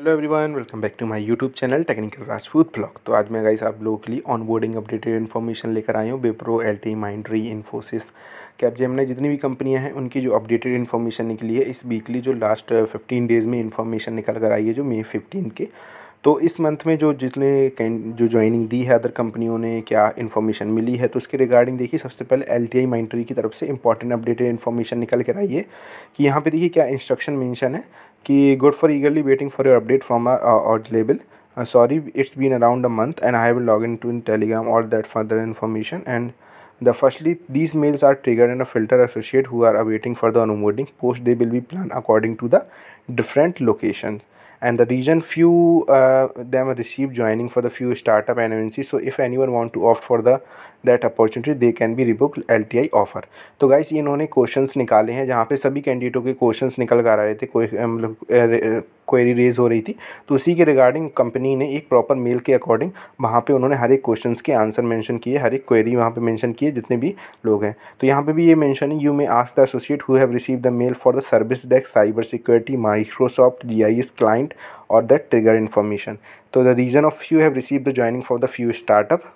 hello everyone welcome back to my YouTube channel technical Rajput blog तो आज मैं guys आप लोगों के लिए ऑनबोर्डिंग अपडेटेड इन्फॉर्मेशन लेकर आई हूँ Wipro L T Mindtree Infosys Capgemini जितनी भी कंपनियाँ हैं उनकी जो अपडेटेड इन्फॉर्मेशन निकली है इस वीकली जो लास्ट फिफ्टीन डेज़ में इन्फॉर्मेशन निकल कर आई है जो मे फिफ्टीन के तो इस मंथ में जो जितने जो ज्वाइनिंग दी है अदर कंपनियों ने क्या इन्फॉर्मेशन मिली है तो उसके रिगार्डिंग देखिए सबसे पहले एल टी आई माइंट्री की तरफ से इंपॉर्टेंट अपडेटेड इन्फॉर्मेशन निकल कर आई है कि यहाँ पे देखिए क्या इंस्ट्रक्शन मेंशन है कि good for eagerly waiting for your update from out label sorry it's been around a month and I will log in to in Telegram और that further information and the firstly these mails are trigger and a filter associate who are awaiting for the onboarding post they will be plan according to the different location and the reason few uh, them receive joining for the few startup NMNC so if anyone want to opt for the that opportunity they can be rebook LTI offer तो guys इन्होंने questions निकाले हैं जहाँ पे सभी कैंडिडेटों के questions निकल कर आ रहे थे कोई मतलब क्वेरी रेज़ हो रही थी तो उसी के रिगार्डिंग कंपनी ने एक प्रॉपर मेल के अकॉर्डिंग वहाँ पे उन्होंने हर एक क्वेश्चन के आंसर मैंशन किए हर एक क्वेरी वहाँ पे मैंशन किए जितने भी लोग हैं तो यहाँ पे भी ये मैंशन है you may ask the associate who have receive the mail for the service desk cyber security Microsoft G I S client और the trigger information to the reason of you have receive the joining for the few startup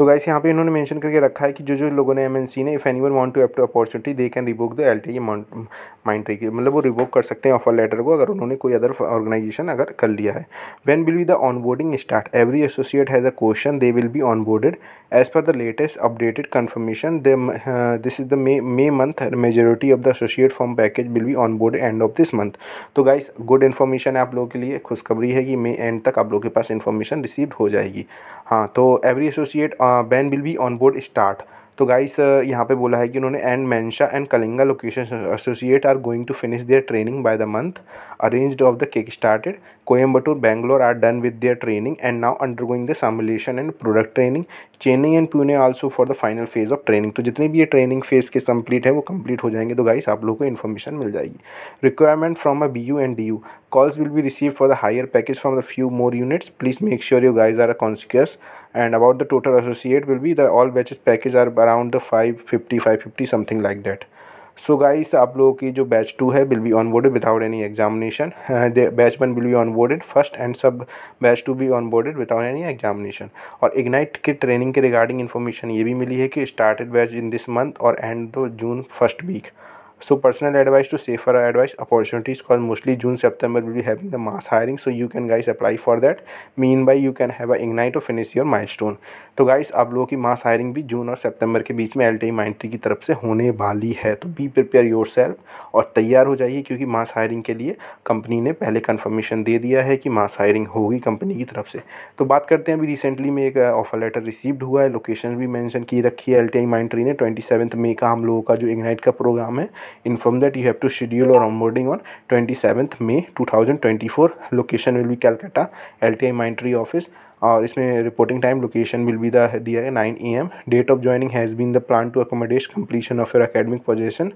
तो guys यहाँ पे इन्होंने mention करके रखा है कि जो जो लोगों ने एमएनसी ने if any one want to app to opportunity they can revoke the L T Mindtree मतलब वो रिवोक कर सकते हैं ऑफर लेटर को अगर उन्होंने कोई अदर ऑर्गेनाइजेशन अगर कर लिया है when will be the onboarding start every associate has a question they will be on onboarded as per the latest updated confirmation this is the May month majority of the associate form package will be on board end of this month तो guys good information है आप लोगों के लिए खुशखबरी है कि मे and तक आप लोगों के पास इन्फॉर्मेशन रिसीव हो जाएगी हाँ तो every associate ban will be on board start तो गाइस यहाँ पे बोला है कि उन्होंने एंड मैंशा and Kalinga location associate are going to finish their training by the month arranged of the cake started Coimbatore Bangalore are done with their training and now undergoing the simulation and product training Chennai and Pune also for the final phase of training तो जितने भी ये training phase के complete है वो complete हो जाएंगे तो गाइस आप लोगों को इन्फॉर्मेशन मिल जाएगी requirement from a B U and D U calls will be receive for the higher package from the few more units please make sure you guys are a conscious and about the total associate will be the all batches package are around the 550 550 something like that so guys आप लोगों की जो batch two है will be on boarded without any examination batch one will be on boarded first and सब batch two be on boarded without any examination और Ignite के training के regarding information ये भी मिली है कि started batch in this month और एंड दो June first week So personal advice to safer advice opportunities because mostly June September will be mass hiring so you can you can for that mean by you can have a ignite of finish your your stone तो guys आप लोगों की mass hiring भी जून और September के बीच में L T माइंट्री की तरफ से होने वाली है तो बी प्रिपेयर योर सेल्फ और तैयार हो जाइए क्योंकि मास हायरिंग के लिए कंपनी ने पहले कन्फर्मेशन दे दिया है कि मास हायरिंग होगी कंपनी की तरफ से तो बात करते हैं अभी रिसेंटली में एक ऑफर लेटर रिसीव्ड हुआ है लोकेशन भी मैंशन की रखी है एल टी आई माइंट्री ने ट्वेंटी सेवन्थ मे का हम लोगों का जो इग्नाइट का प्रोग्राम है inform that you have to schedule your onboarding on 27th May 2024 location will be Calcutta LTI Mindtree office और इसमें reporting time location will be the दिया है nine A M date of joining has been the plan to accommodate completion of your academic position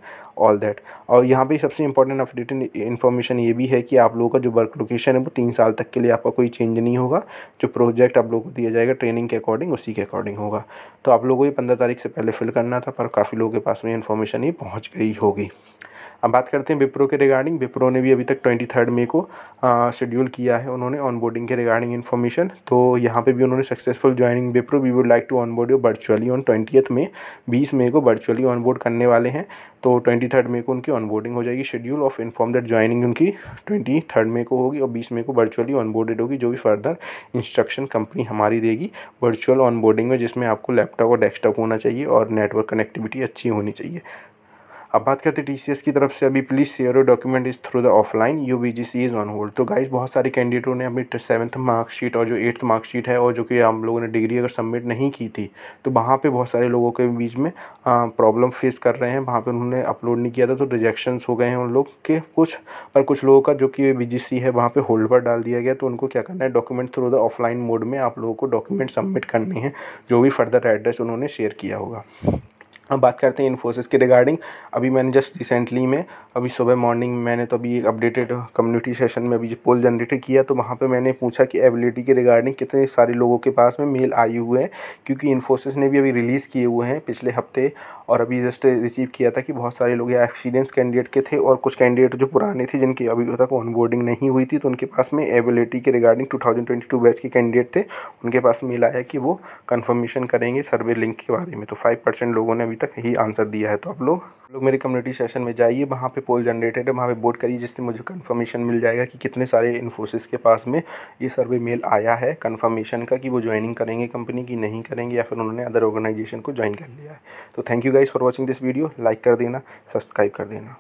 all that और यहाँ पर सबसे important update information ये भी है कि आप लोगों का जो वर्क लोकेशन है वो तीन साल तक के लिए आपका कोई चेंज नहीं होगा जो प्रोजेक्ट आप लोगों को दिया जाएगा ट्रेनिंग के अकॉर्डिंग उसी के अकॉर्डिंग होगा तो आप लोगों को ये पंद्रह तारीख से पहले फिल करना था पर काफ़ी लोगों के पास में इन्फॉर्मेशन ये पहुँच गई होगी अब बात करते हैं विप्रो के रिगार्डिंग विप्रो ने भी अभी तक ट्वेंटी थर्ड मे को शेड्यूल किया है उन्होंने ऑनबोर्डिंग के रिगार्डिंग इन्फॉर्मेशन तो यहाँ पे भी उन्होंने successful joining Wipro we would like to onboard you virtually on eighth May बीस मे को वर्चुअली ऑनबोर्ड करने वाले हैं तो ट्वेंटी थर्ड मे को उनकी ऑनबोर्डिंग हो जाएगी schedule of inform that joining उनकी ट्वेंटी थर्ड मे को होगी और बीस मे को वर्चुअली ऑनबोर्डेड होगी जो भी फर्दर इंस्ट्रक्शन कंपनी हमारी देगी वर्चुअल ऑनबोर्डिंग में जिसमें आपको लैपटॉप और डेस्कटॉप होना चाहिए और नेटवर्क कनेक्टिविटी अच्छी होनी चाहिए अब बात करते हैं टीसीएस की तरफ से अभी please share your document is through the offline U B G C is on hold तो गाइज बहुत सारे कैंडिडेटों ने अपनी सेवन्थ मार्कशीट और जो एट्थ मार्कशीट है और जो कि हम लोगों ने डिग्री अगर सबमिट नहीं की थी तो वहाँ पे बहुत सारे लोगों के बीच में प्रॉब्लम फेस कर रहे हैं वहाँ पर उन्होंने अपलोड नहीं किया था तो रिजेक्शन हो गए हैं उन लोग के कुछ और कुछ लोगों का जो कि बी जी सी है वहाँ पर होल्ड पर डाल दिया गया तो उनको क्या करना है document through the offline mode में आप लोगों को डॉक्यूमेंट सबमिट करने हैं जो भी फर्दर एड्रेस उन्होंने शेयर किया होगा अब बात करते हैं इन्फोसिस के रिगार्डिंग अभी मैंने जस्ट रिसेंटली में अभी सुबह मॉर्निंग मैंने तो अभी एक अपडेटेड कम्युनिटी सेशन में अभी पोल जनरेट किया तो वहाँ पे मैंने पूछा कि एबिलिटी के रिगार्डिंग कितने सारे लोगों के पास में मेल आए हुए हैं क्योंकि इन्फोसिस ने भी अभी रिलीज़ किए हुए हैं पिछले हफ्ते और अभी जस्ट रिसीव किया था कि बहुत सारे लोग एक्सपीरियंस कैंडिडेट के थे और कुछ कैंडिडेट जो पुराने थे जिनकी अभी तक ऑनबोर्डिंग नहीं हुई थी तो उनके पास में एबिलिटी के रिगार्डिंग टू बैच के कैंडिडेट थे उनके पास मेल आया कि वो कन्फर्मेशन करेंगे सर्वे लिंक के बारे में तो फाइव लोगों ने अभी तक ही आंसर दिया है तो आप लोग लोग मेरे कम्युनिटी सेशन में जाइए वहाँ पे पोल जनरेटेड है वहाँ पे वोट करिए जिससे मुझे कंफर्मेशन मिल जाएगा कि कितने सारे इन्फोसिस के पास में ये सर्वे मेल आया है कंफर्मेशन का कि वो ज्वाइनिंग करेंगे कंपनी की नहीं करेंगे या फिर उन्होंने अदर ऑर्गेनाइजेशन को ज्वाइन कर लिया है तो thank you guys for watching this video like कर देना सब्सक्राइब कर देना